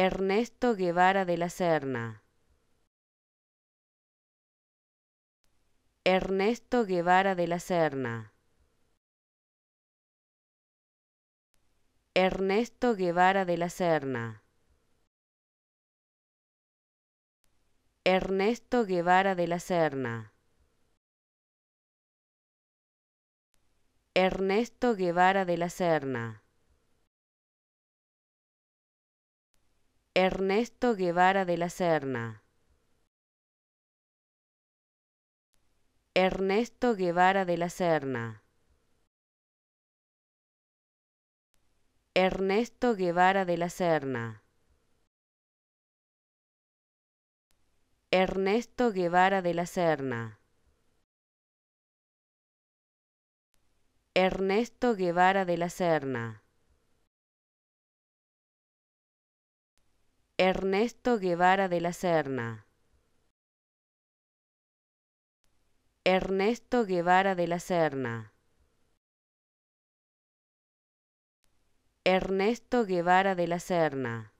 Ernesto Guevara de la Serna. Ernesto Guevara de la Serna. Ernesto Guevara de la Serna. Ernesto Guevara de la Serna. Ernesto Guevara de la Serna. Ernesto Guevara de la Serna. Ernesto Guevara de la Serna. Ernesto Guevara de la Serna. Ernesto Guevara de la Serna. Ernesto Guevara de la Serna. Ernesto Guevara de la Serna. Ernesto Guevara de la Serna. Ernesto Guevara de la Serna.